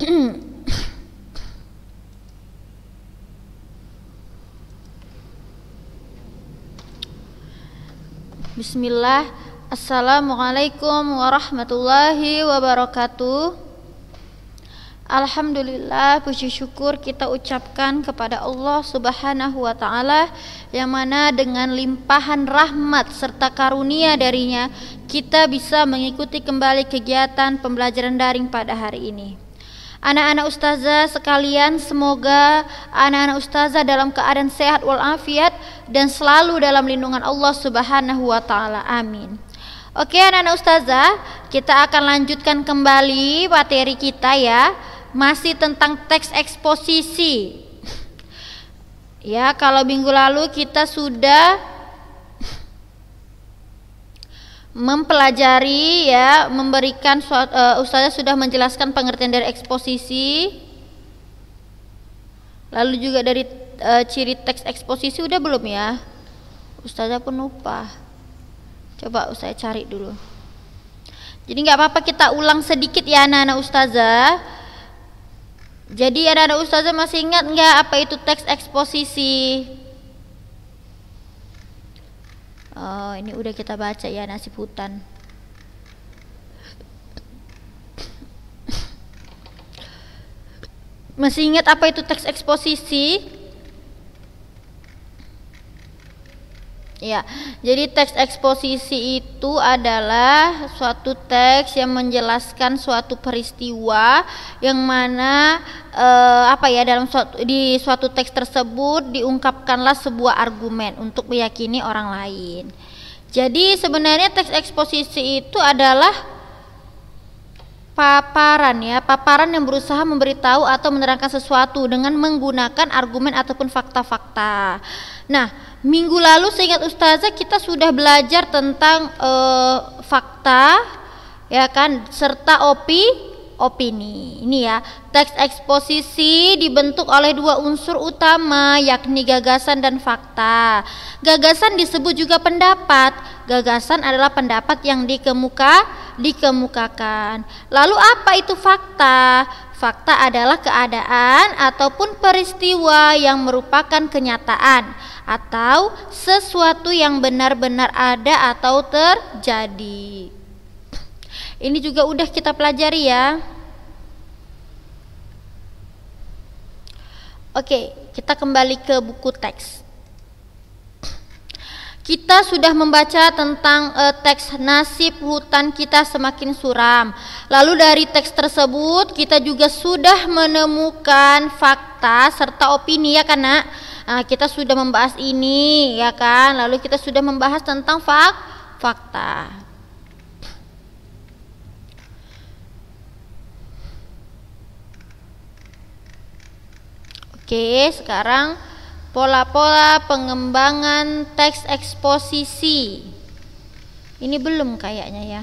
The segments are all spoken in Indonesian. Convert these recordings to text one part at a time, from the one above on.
Bismillah Assalamualaikum warahmatullahi wabarakatuh Alhamdulillah puji syukur kita ucapkan kepada Allah subhanahu wa ta'ala Yang mana dengan limpahan rahmat serta karunia darinya Kita bisa mengikuti kembali kegiatan pembelajaran daring pada hari ini Anak-anak ustazah sekalian, semoga anak-anak ustazah dalam keadaan sehat walafiat dan selalu dalam lindungan Allah Subhanahu wa taala. Amin. Oke, anak-anak ustazah, kita akan lanjutkan kembali materi kita ya. Masih tentang teks eksposisi. Ya, kalau minggu lalu kita sudah mempelajari ya memberikan suat, uh, ustazah sudah menjelaskan pengertian dari eksposisi lalu juga dari uh, ciri teks eksposisi udah belum ya ustazah pun lupa coba saya cari dulu jadi nggak apa-apa kita ulang sedikit ya anak-anak ustazah jadi anak-anak ustazah masih ingat nggak apa itu teks eksposisi oh, ini udah kita baca ya nasib hutan masih ingat apa itu teks eksposisi Ya, jadi teks eksposisi itu adalah suatu teks yang menjelaskan suatu peristiwa yang mana e, apa ya dalam suatu, di suatu teks tersebut diungkapkanlah sebuah argumen untuk meyakini orang lain. Jadi sebenarnya teks eksposisi itu adalah paparan ya, paparan yang berusaha memberitahu atau menerangkan sesuatu dengan menggunakan argumen ataupun fakta-fakta. Nah, minggu lalu seingat ustazah kita sudah belajar tentang e, fakta ya kan serta opi opini. Ini ya, teks eksposisi dibentuk oleh dua unsur utama yakni gagasan dan fakta. Gagasan disebut juga pendapat. Gagasan adalah pendapat yang dikemuka dikemukakan. Lalu apa itu fakta? Fakta adalah keadaan ataupun peristiwa yang merupakan kenyataan atau sesuatu yang benar-benar ada atau terjadi. Ini juga udah kita pelajari ya. Oke, kita kembali ke buku teks. Kita sudah membaca tentang e, teks nasib hutan kita semakin suram. Lalu dari teks tersebut kita juga sudah menemukan fakta serta opini ya karena Nah, ah, kita sudah membahas ini ya kan. Lalu kita sudah membahas tentang fak fakta. Oke, sekarang pola-pola pengembangan teks eksposisi. Ini belum kayaknya ya.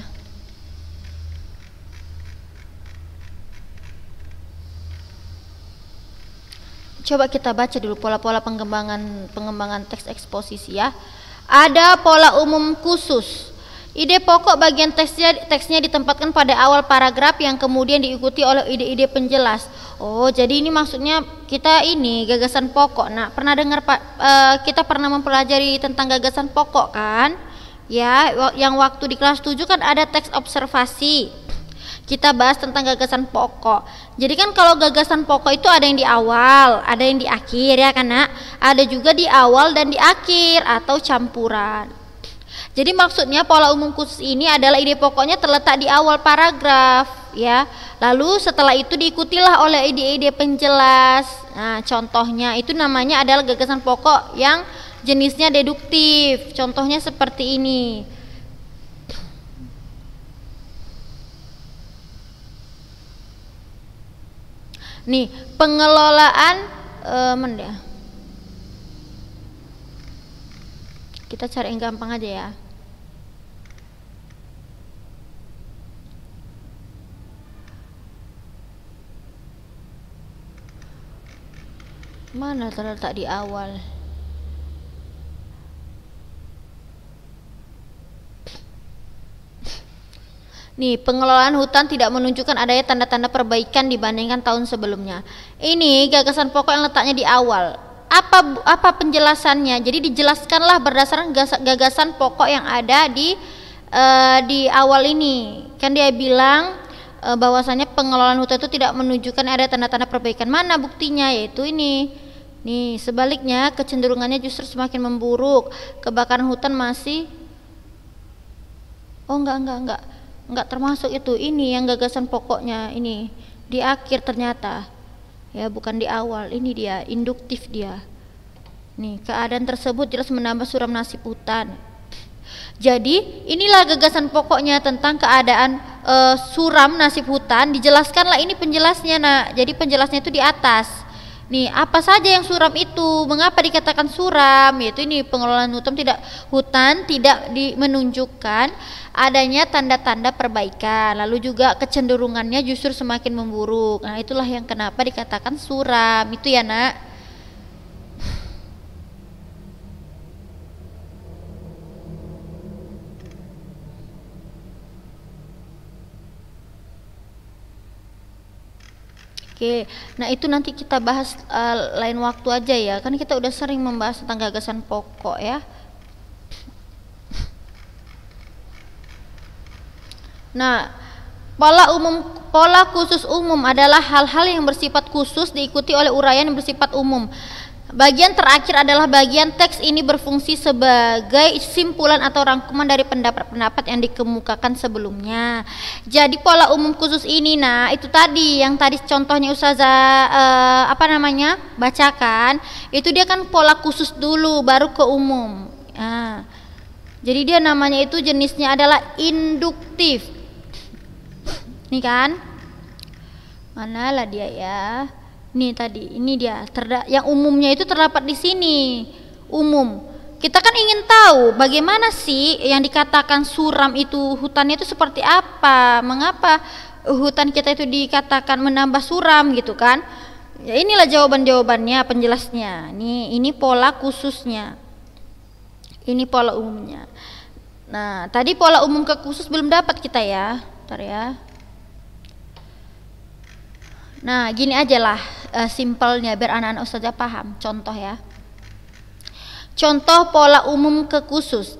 Coba kita baca dulu pola-pola pengembangan pengembangan teks eksposisi ya. Ada pola umum khusus. Ide pokok bagian teksnya, teksnya ditempatkan pada awal paragraf yang kemudian diikuti oleh ide-ide penjelas. Oh, jadi ini maksudnya kita ini gagasan pokok. Nah, pernah dengar Pak uh, kita pernah mempelajari tentang gagasan pokok kan? Ya, yang waktu di kelas 7 kan ada teks observasi. Kita bahas tentang gagasan pokok. Jadi kan kalau gagasan pokok itu ada yang di awal, ada yang di akhir ya kan, Nak? Ada juga di awal dan di akhir atau campuran. Jadi maksudnya pola umum khusus ini adalah ide pokoknya terletak di awal paragraf ya. Lalu setelah itu diikutilah oleh ide-ide penjelas. Nah, contohnya itu namanya adalah gagasan pokok yang jenisnya deduktif. Contohnya seperti ini. Nih, pengelolaan eh, mendah. Kita cari yang gampang aja ya. mana terletak di awal Nih, pengelolaan hutan tidak menunjukkan adanya tanda-tanda perbaikan dibandingkan tahun sebelumnya. Ini gagasan pokok yang letaknya di awal. Apa apa penjelasannya? Jadi dijelaskanlah berdasarkan gagasan pokok yang ada di uh, di awal ini. Kan dia bilang uh, eh, bahwasanya pengelolaan hutan itu tidak menunjukkan ada tanda-tanda perbaikan. Mana buktinya? Yaitu ini. Nih, sebaliknya kecenderungannya justru semakin memburuk. Kebakaran hutan masih Oh, enggak, enggak, enggak. Enggak termasuk itu. Ini yang gagasan pokoknya ini di akhir ternyata. Ya, bukan di awal. Ini dia induktif dia. Nih, keadaan tersebut jelas menambah suram nasib hutan. Jadi, inilah gagasan pokoknya tentang keadaan e, suram nasib hutan. Dijelaskanlah ini penjelasnya, Nak. Jadi penjelasnya itu di atas Nih, apa saja yang suram itu? Mengapa dikatakan suram? Yaitu ini pengelolaan hutan tidak hutan tidak di, menunjukkan adanya tanda-tanda perbaikan. Lalu juga kecenderungannya justru semakin memburuk. Nah, itulah yang kenapa dikatakan suram. Itu ya, Nak. Oke, nah itu nanti kita bahas uh, lain waktu aja ya, kan kita udah sering membahas tentang gagasan pokok ya. Nah, pola umum pola khusus umum adalah hal-hal yang bersifat khusus diikuti oleh uraian yang bersifat umum. Bagian terakhir adalah bagian teks ini berfungsi sebagai simpulan atau rangkuman dari pendapat-pendapat yang dikemukakan sebelumnya. Jadi pola umum khusus ini nah itu tadi yang tadi contohnya usaha eh, apa namanya? bacakan, itu dia kan pola khusus dulu baru ke umum. Nah, jadi dia namanya itu jenisnya adalah induktif. Nih kan? Mana lah dia ya? Nih tadi, ini dia. Terda yang umumnya itu terdapat di sini. Umum. Kita kan ingin tahu bagaimana sih yang dikatakan suram itu hutannya itu seperti apa? Mengapa hutan kita itu dikatakan menambah suram gitu kan? Ya inilah jawaban-jawabannya, penjelasnya. Nih, ini pola khususnya. Ini pola umumnya. Nah, tadi pola umum ke khusus belum dapat kita ya. Bentar ya. Nah, gini aja lah uh, simpelnya biar anak-anak ustazah paham. Contoh ya. Contoh pola umum ke khusus.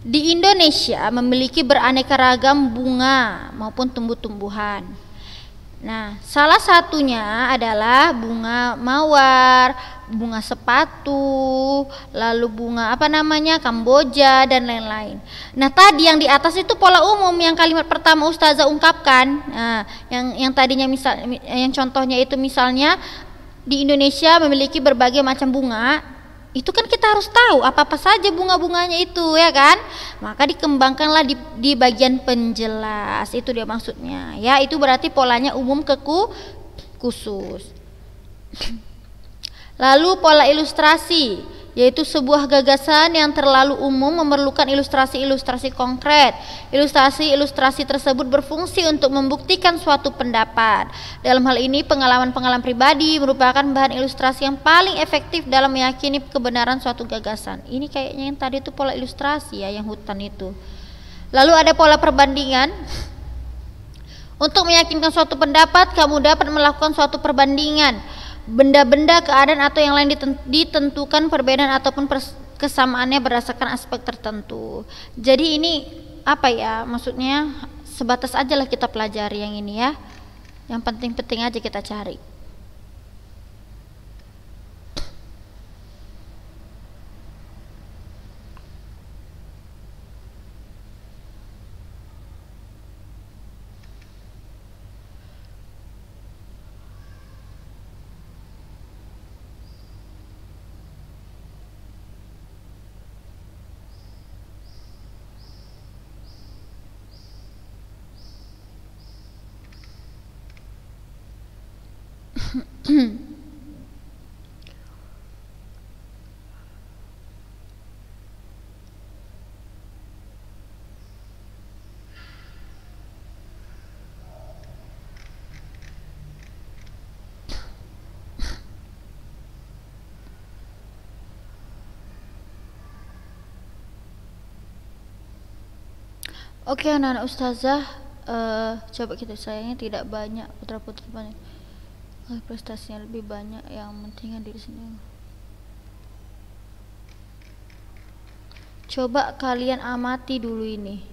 Di Indonesia memiliki beraneka ragam bunga maupun tumbuh-tumbuhan. Nah, salah satunya adalah bunga mawar, bunga sepatu, lalu bunga apa namanya kamboja dan lain-lain. Nah tadi yang di atas itu pola umum yang kalimat pertama ustazah ungkapkan. Nah, yang yang tadinya misal yang contohnya itu misalnya di Indonesia memiliki berbagai macam bunga. Itu kan kita harus tahu apa-apa saja bunga-bunganya itu ya kan? Maka dikembangkanlah di, di bagian penjelas. Itu dia maksudnya. Ya, itu berarti polanya umum keku khusus. Lalu pola ilustrasi, yaitu sebuah gagasan yang terlalu umum memerlukan ilustrasi-ilustrasi konkret. Ilustrasi-ilustrasi tersebut berfungsi untuk membuktikan suatu pendapat. Dalam hal ini, pengalaman-pengalaman pribadi merupakan bahan ilustrasi yang paling efektif dalam meyakini kebenaran suatu gagasan. Ini kayaknya yang tadi itu pola ilustrasi ya, yang hutan itu. Lalu ada pola perbandingan. Untuk meyakinkan suatu pendapat, kamu dapat melakukan suatu perbandingan benda-benda keadaan atau yang lain ditentukan perbedaan ataupun kesamaannya berdasarkan aspek tertentu. Jadi ini apa ya maksudnya sebatas aja lah kita pelajari yang ini ya. Yang penting-penting aja kita cari. Oke anak-anak ustazah uh, coba kita sayangnya tidak banyak putra-putri banyak. Oh, prestasinya lebih banyak yang pentingnya diri sendiri. Coba kalian amati dulu ini.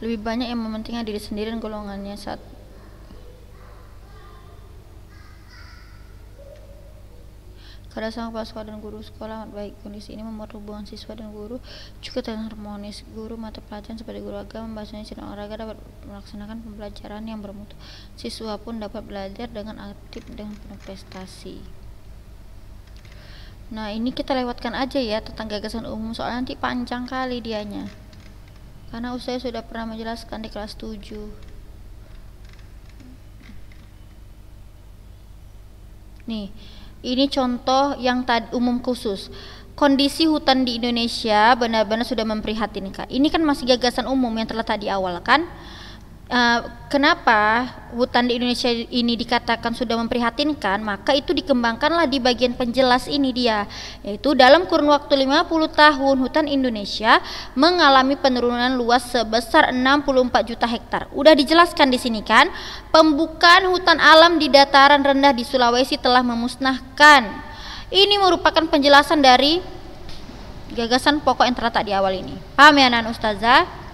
Lebih banyak yang mementingkan diri sendiri dan golongannya satu pada sang kepala sekolah dan guru sekolah amat baik. Kondisi ini membuat hubungan siswa dan guru juga terlihat harmonis. Guru mata pelajaran seperti guru agama, bahasanya dan olahraga dapat melaksanakan pembelajaran yang bermutu. Siswa pun dapat belajar dengan aktif dan penuh prestasi. Nah, ini kita lewatkan aja ya tentang gagasan umum soal nanti panjang kali dianya. Karena usai sudah pernah menjelaskan di kelas 7. Nih, ini contoh yang umum khusus. Kondisi hutan di Indonesia benar-benar sudah memprihatinkan. Ini kan masih gagasan umum yang telah di awal kan? Uh, kenapa hutan di Indonesia ini dikatakan sudah memprihatinkan, maka itu dikembangkanlah di bagian penjelas ini dia, yaitu dalam kurun waktu 50 tahun hutan Indonesia mengalami penurunan luas sebesar 64 juta hektar. Udah dijelaskan di sini kan, pembukaan hutan alam di dataran rendah di Sulawesi telah memusnahkan. Ini merupakan penjelasan dari gagasan pokok yang terletak di awal ini. Paham ya Nan Ustazah?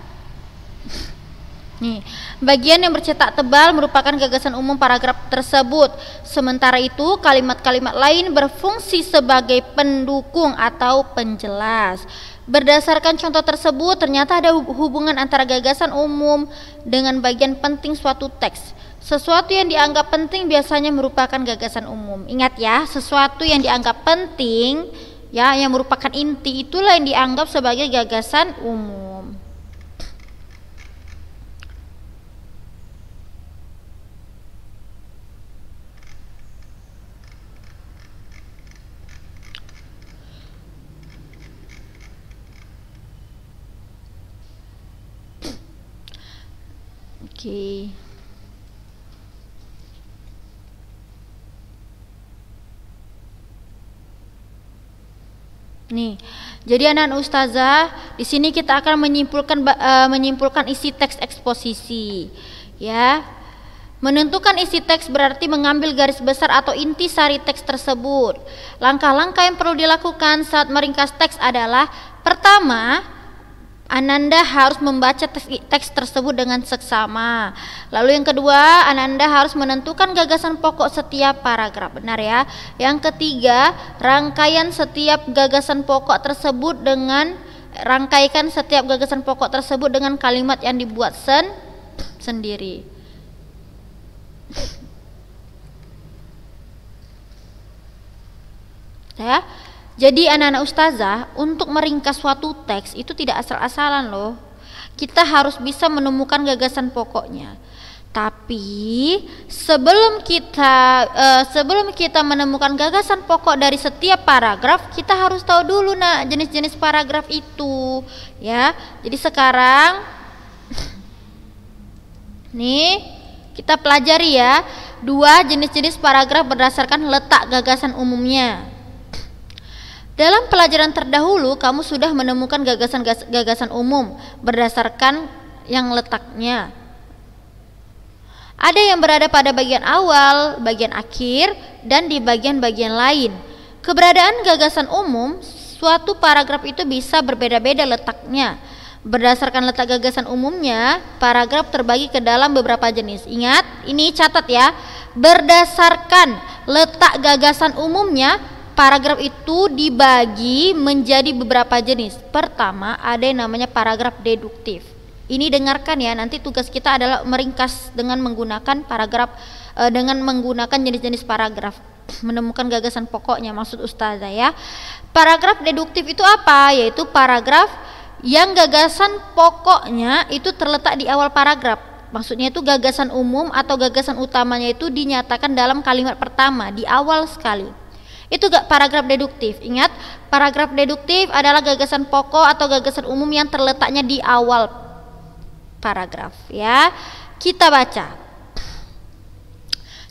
Nih, bagian yang bercetak tebal merupakan gagasan umum paragraf tersebut. Sementara itu, kalimat-kalimat lain berfungsi sebagai pendukung atau penjelas. Berdasarkan contoh tersebut, ternyata ada hubungan antara gagasan umum dengan bagian penting suatu teks. Sesuatu yang dianggap penting biasanya merupakan gagasan umum. Ingat ya, sesuatu yang dianggap penting ya yang merupakan inti itulah yang dianggap sebagai gagasan umum. okay. Nih, jadi anak ustazah, di sini kita akan menyimpulkan uh, menyimpulkan isi teks eksposisi, ya. Menentukan isi teks berarti mengambil garis besar atau inti sari teks tersebut. Langkah-langkah yang perlu dilakukan saat meringkas teks adalah pertama, Ananda harus membaca teks tersebut dengan seksama. Lalu yang kedua, Ananda harus menentukan gagasan pokok setiap paragraf. Benar ya? Yang ketiga, rangkaian setiap gagasan pokok tersebut dengan rangkaikan setiap gagasan pokok tersebut dengan kalimat yang dibuat sen sendiri. Ya. Jadi anak-anak ustazah untuk meringkas suatu teks itu tidak asal-asalan loh. Kita harus bisa menemukan gagasan pokoknya. Tapi sebelum kita eh, sebelum kita menemukan gagasan pokok dari setiap paragraf, kita harus tahu dulu nak jenis-jenis paragraf itu, ya. Jadi sekarang nih kita pelajari ya dua jenis-jenis paragraf berdasarkan letak gagasan umumnya. Dalam pelajaran terdahulu, kamu sudah menemukan gagasan-gagasan umum berdasarkan yang letaknya. Ada yang berada pada bagian awal, bagian akhir, dan di bagian-bagian lain. Keberadaan gagasan umum, suatu paragraf itu bisa berbeda-beda letaknya. Berdasarkan letak gagasan umumnya, paragraf terbagi ke dalam beberapa jenis. Ingat, ini catat ya. Berdasarkan letak gagasan umumnya, paragraf itu dibagi menjadi beberapa jenis. Pertama, ada yang namanya paragraf deduktif. Ini dengarkan ya, nanti tugas kita adalah meringkas dengan menggunakan paragraf eh, dengan menggunakan jenis-jenis paragraf. Menemukan gagasan pokoknya maksud ustazah ya. Paragraf deduktif itu apa? Yaitu paragraf yang gagasan pokoknya itu terletak di awal paragraf maksudnya itu gagasan umum atau gagasan utamanya itu dinyatakan dalam kalimat pertama di awal sekali. Itu gak paragraf deduktif. Ingat, paragraf deduktif adalah gagasan pokok atau gagasan umum yang terletaknya di awal paragraf ya. Kita baca.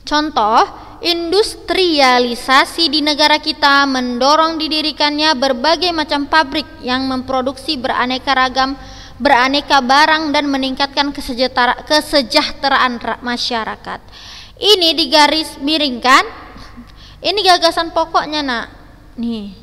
Contoh, industrialisasi di negara kita mendorong didirikannya berbagai macam pabrik yang memproduksi beraneka ragam beraneka barang dan meningkatkan kesejahteraan masyarakat. Ini digaris miringkan ini gagasan pokoknya nak. Nih,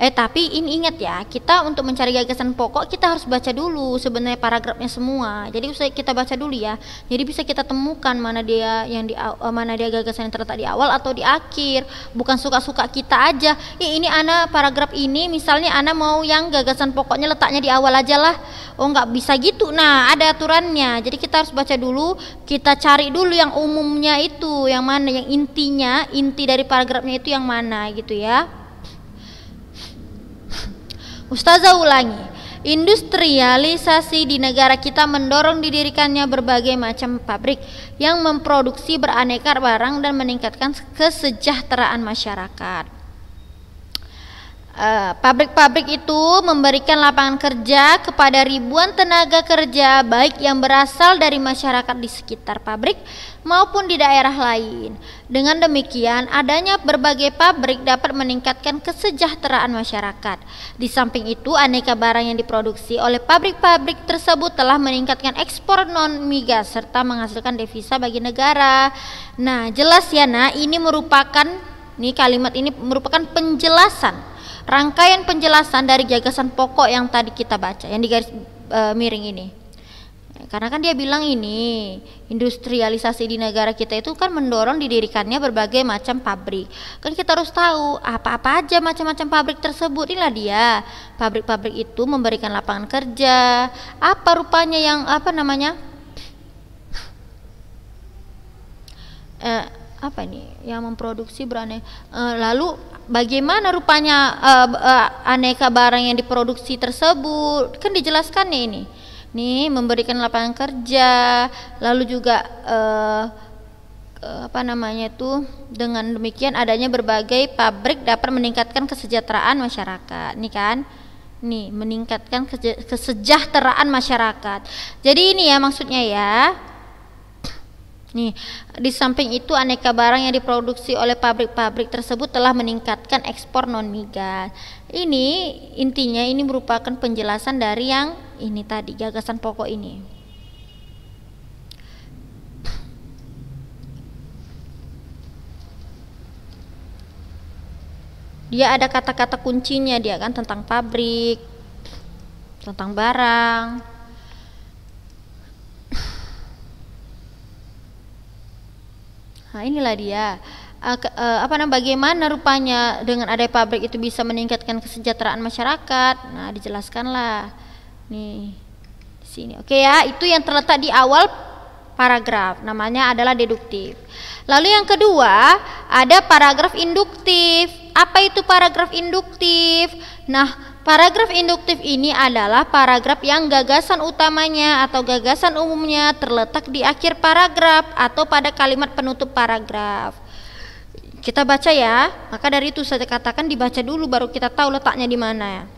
Eh tapi ini ingat ya, kita untuk mencari gagasan pokok kita harus baca dulu sebenarnya paragrafnya semua. Jadi usai kita baca dulu ya. Jadi bisa kita temukan mana dia yang di eh, mana dia gagasan yang terletak di awal atau di akhir. Bukan suka-suka kita aja. Ih, ini ana paragraf ini misalnya ana mau yang gagasan pokoknya letaknya di awal aja lah. Oh nggak bisa gitu. Nah ada aturannya. Jadi kita harus baca dulu, kita cari dulu yang umumnya itu, yang mana, yang intinya, inti dari paragrafnya itu yang mana gitu ya. Ustazah ulangi, industrialisasi di negara kita mendorong didirikannya berbagai macam pabrik yang memproduksi beraneka barang dan meningkatkan kesejahteraan masyarakat. Eh, pabrik-pabrik itu memberikan lapangan kerja kepada ribuan tenaga kerja, baik yang berasal dari masyarakat di sekitar pabrik maupun di daerah lain. Dengan demikian, adanya berbagai pabrik dapat meningkatkan kesejahteraan masyarakat. Di samping itu, aneka barang yang diproduksi oleh pabrik-pabrik tersebut telah meningkatkan ekspor non-migas serta menghasilkan devisa bagi negara. Nah, jelas ya, nah, ini merupakan nih kalimat ini merupakan penjelasan rangkaian penjelasan dari gagasan pokok yang tadi kita baca yang di garis e, miring ini karena kan dia bilang ini industrialisasi di negara kita itu kan mendorong didirikannya berbagai macam pabrik kan kita harus tahu apa-apa aja macam-macam pabrik tersebut inilah dia pabrik-pabrik itu memberikan lapangan kerja apa rupanya yang apa namanya e, apa ini yang memproduksi berane uh, eh, lalu bagaimana rupanya uh, uh, aneka barang yang diproduksi tersebut kan dijelaskan nih ini nih memberikan lapangan kerja lalu juga uh, apa namanya itu dengan demikian adanya berbagai pabrik dapat meningkatkan kesejahteraan masyarakat nih kan nih meningkatkan kesejahteraan masyarakat jadi ini ya maksudnya ya Nih, di samping itu aneka barang yang diproduksi oleh pabrik-pabrik tersebut telah meningkatkan ekspor non migas. Ini intinya ini merupakan penjelasan dari yang ini tadi gagasan pokok ini. Dia ada kata-kata kuncinya dia kan tentang pabrik, tentang barang, Nah, inilah dia. Eh, eh, apa namanya bagaimana rupanya dengan ada pabrik itu bisa meningkatkan kesejahteraan masyarakat. Nah, dijelaskanlah. Nih. Di sini. Oke ya, itu yang terletak di awal paragraf. Namanya adalah deduktif. Lalu yang kedua, ada paragraf induktif. Apa itu paragraf induktif? Nah, Paragraf induktif ini adalah paragraf yang gagasan utamanya atau gagasan umumnya terletak di akhir paragraf atau pada kalimat penutup paragraf. Kita baca ya, maka dari itu saya katakan dibaca dulu baru kita tahu letaknya di mana.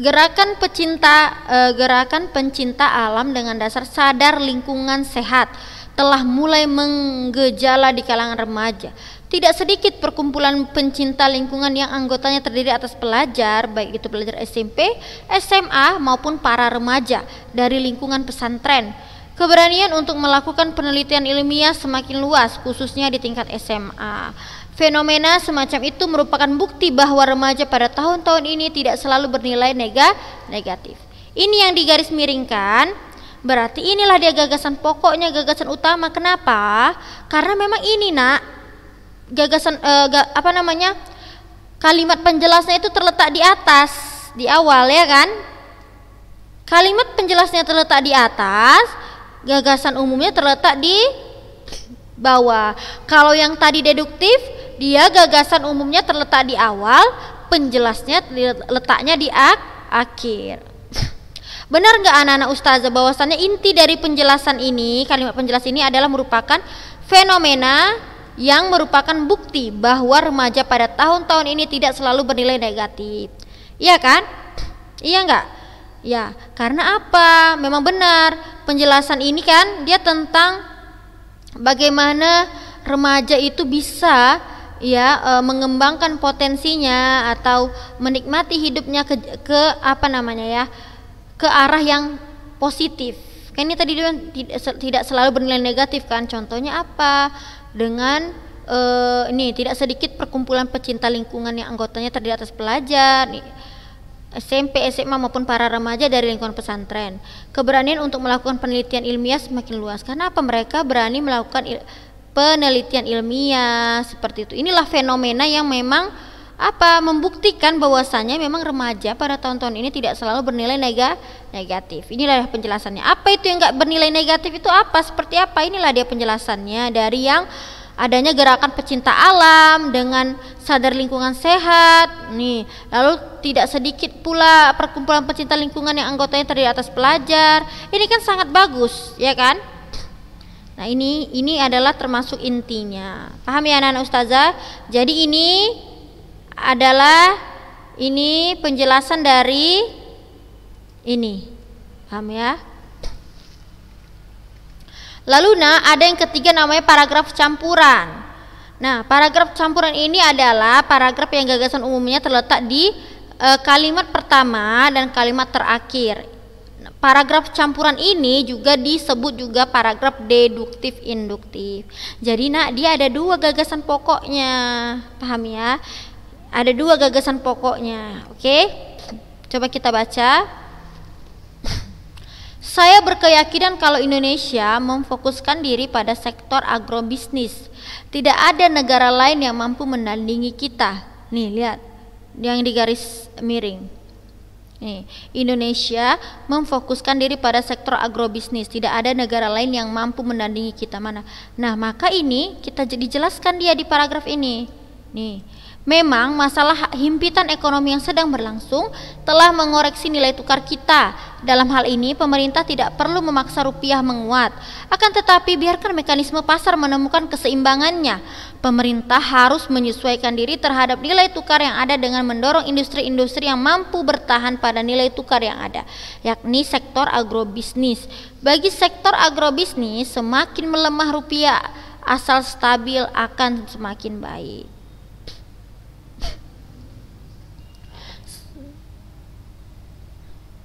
Gerakan pecinta eh, gerakan pencinta alam dengan dasar sadar lingkungan sehat telah mulai menggejala di kalangan remaja. Tidak sedikit perkumpulan pencinta lingkungan yang anggotanya terdiri atas pelajar, baik itu pelajar SMP, SMA, maupun para remaja dari lingkungan pesantren. Keberanian untuk melakukan penelitian ilmiah semakin luas, khususnya di tingkat SMA. Fenomena semacam itu merupakan bukti bahwa remaja pada tahun-tahun ini tidak selalu bernilai nega negatif. Ini yang digaris miringkan Berarti inilah dia gagasan pokoknya, gagasan utama. Kenapa? Karena memang ini, Nak. Gagasan eh, ga, apa namanya? Kalimat penjelasnya itu terletak di atas, di awal ya kan? Kalimat penjelasnya terletak di atas, gagasan umumnya terletak di bawah. Kalau yang tadi deduktif, dia gagasan umumnya terletak di awal, penjelasnya letaknya di ak akhir. Benar nggak anak-anak ustazah bahwasannya inti dari penjelasan ini, kalimat penjelasan ini adalah merupakan fenomena yang merupakan bukti bahwa remaja pada tahun-tahun ini tidak selalu bernilai negatif. Iya kan? Iya nggak? Ya, karena apa? Memang benar penjelasan ini kan dia tentang bagaimana remaja itu bisa ya e, mengembangkan potensinya atau menikmati hidupnya ke, ke apa namanya ya ke arah yang positif. Kan ini tadi tidak selalu bernilai negatif kan. Contohnya apa? Dengan eh, ini tidak sedikit perkumpulan pecinta lingkungan yang anggotanya terdiri atas pelajar SMP, SMA maupun para remaja dari lingkungan pesantren. Keberanian untuk melakukan penelitian ilmiah semakin luas. Karena apa? Mereka berani melakukan il penelitian ilmiah seperti itu. Inilah fenomena yang memang apa membuktikan bahwasannya memang remaja pada tahun-tahun ini tidak selalu bernilai nega negatif. Inilah penjelasannya. Apa itu yang nggak bernilai negatif itu apa? Seperti apa? Inilah dia penjelasannya dari yang adanya gerakan pecinta alam dengan sadar lingkungan sehat nih lalu tidak sedikit pula perkumpulan pecinta lingkungan yang anggotanya terdiri atas pelajar ini kan sangat bagus ya kan nah ini ini adalah termasuk intinya paham ya anak-anak ustazah jadi ini adalah ini penjelasan dari ini. Paham ya? Lalu nah ada yang ketiga namanya paragraf campuran. Nah, paragraf campuran ini adalah paragraf yang gagasan umumnya terletak di e, kalimat pertama dan kalimat terakhir. Paragraf campuran ini juga disebut juga paragraf deduktif induktif. Jadi, nak dia ada dua gagasan pokoknya. Paham ya? Ada dua gagasan pokoknya, oke? Okay? Coba kita baca. Saya berkeyakinan kalau Indonesia memfokuskan diri pada sektor agrobisnis. Tidak ada negara lain yang mampu menandingi kita. Nih, lihat yang di garis miring. Nih, Indonesia memfokuskan diri pada sektor agrobisnis. Tidak ada negara lain yang mampu menandingi kita mana. Nah, maka ini kita dijelaskan dia di paragraf ini. Nih, Memang masalah himpitan ekonomi yang sedang berlangsung telah mengoreksi nilai tukar kita. Dalam hal ini pemerintah tidak perlu memaksa rupiah menguat. Akan tetapi biarkan mekanisme pasar menemukan keseimbangannya. Pemerintah harus menyesuaikan diri terhadap nilai tukar yang ada dengan mendorong industri-industri yang mampu bertahan pada nilai tukar yang ada, yakni sektor agrobisnis. Bagi sektor agrobisnis, semakin melemah rupiah asal stabil akan semakin baik.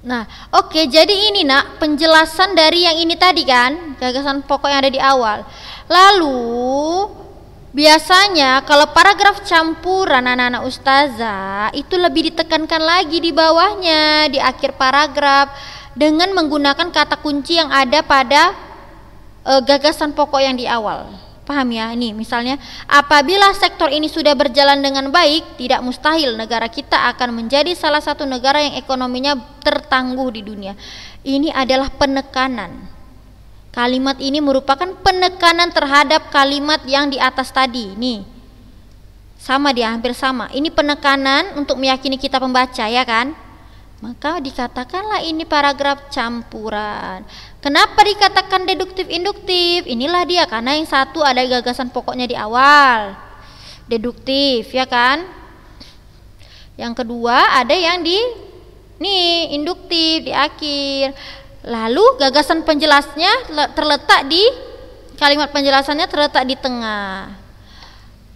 Nah, oke, okay, jadi ini nak penjelasan dari yang ini tadi kan, gagasan pokok yang ada di awal. Lalu biasanya kalau paragraf campuran anak-anak ustazah itu lebih ditekankan lagi di bawahnya, di akhir paragraf dengan menggunakan kata kunci yang ada pada uh, gagasan pokok yang di awal. Paham ya? Ini misalnya apabila sektor ini sudah berjalan dengan baik, tidak mustahil negara kita akan menjadi salah satu negara yang ekonominya tertangguh di dunia. Ini adalah penekanan. Kalimat ini merupakan penekanan terhadap kalimat yang di atas tadi. ini Sama dia, hampir sama. Ini penekanan untuk meyakini kita pembaca ya kan? Maka dikatakanlah ini paragraf campuran. Kenapa dikatakan deduktif induktif? Inilah dia karena yang satu ada gagasan pokoknya di awal. Deduktif ya kan? Yang kedua ada yang di nih induktif di akhir. Lalu gagasan penjelasnya terletak di kalimat penjelasannya terletak di tengah.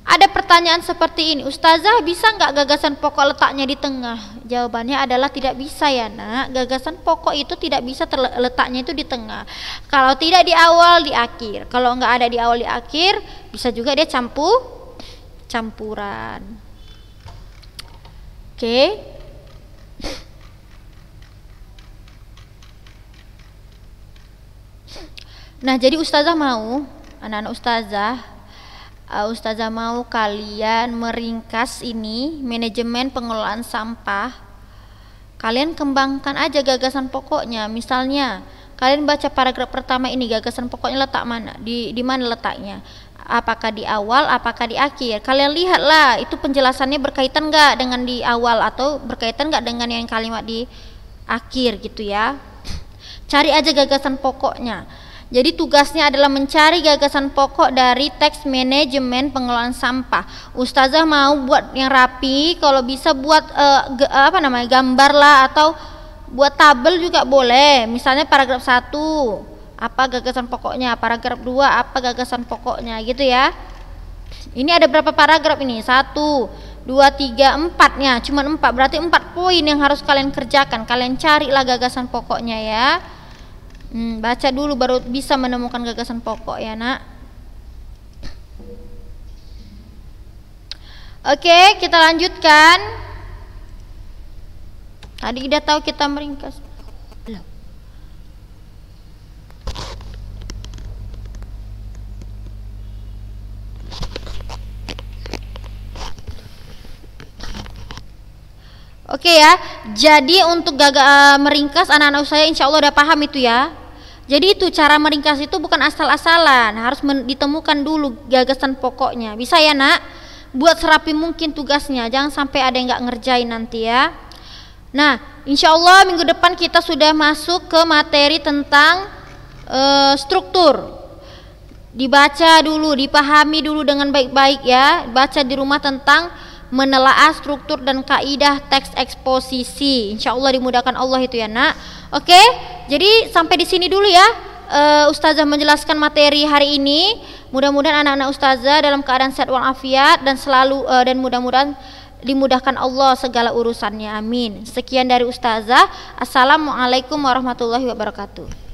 Ada pertanyaan seperti ini, Ustazah bisa nggak gagasan pokok letaknya di tengah? Jawabannya adalah tidak bisa ya nak, gagasan pokok itu tidak bisa letaknya itu di tengah. Kalau tidak di awal, di akhir. Kalau nggak ada di awal, di akhir, bisa juga dia campur, campuran. Oke. Okay. Nah jadi ustazah mau, anak-anak ustazah uh, Ustazah mau kalian meringkas ini manajemen pengelolaan sampah kalian kembangkan aja gagasan pokoknya misalnya kalian baca paragraf pertama ini gagasan pokoknya letak mana di di mana letaknya apakah di awal apakah di akhir kalian lihatlah itu penjelasannya berkaitan nggak dengan di awal atau berkaitan nggak dengan yang kalimat di akhir gitu ya cari aja gagasan pokoknya jadi tugasnya adalah mencari gagasan pokok dari teks manajemen pengelolaan sampah. Ustazah mau buat yang rapi, kalau bisa buat eh, ge, apa namanya gambar lah atau buat tabel juga boleh. Misalnya paragraf 1 apa gagasan pokoknya, paragraf 2 apa gagasan pokoknya gitu ya. Ini ada berapa paragraf ini? Satu, dua, tiga, empatnya. cuma empat Berarti empat poin yang harus kalian kerjakan. Kalian carilah gagasan pokoknya ya. Hmm, baca dulu baru bisa menemukan gagasan pokok ya nak. Oke, kita lanjutkan. Tadi udah tahu kita meringkas. Oke Oke ya, jadi untuk gagal eh, meringkas anak-anak saya insya Allah udah paham itu ya. Jadi itu cara meringkas itu bukan asal-asalan, harus ditemukan dulu gagasan pokoknya. Bisa ya, Nak? Buat serapi mungkin tugasnya, jangan sampai ada yang nggak ngerjain nanti ya. Nah, insya Allah minggu depan kita sudah masuk ke materi tentang e, struktur. Dibaca dulu, dipahami dulu dengan baik-baik ya. Baca di rumah tentang menelaah struktur dan kaidah teks eksposisi. Insya Allah dimudahkan Allah itu ya nak. Oke, jadi sampai di sini dulu ya. Uh, Ustazah menjelaskan materi hari ini. Mudah-mudahan anak-anak Ustazah dalam keadaan sehat walafiat dan selalu uh, dan mudah-mudahan dimudahkan Allah segala urusannya. Amin. Sekian dari Ustazah. Assalamualaikum warahmatullahi wabarakatuh.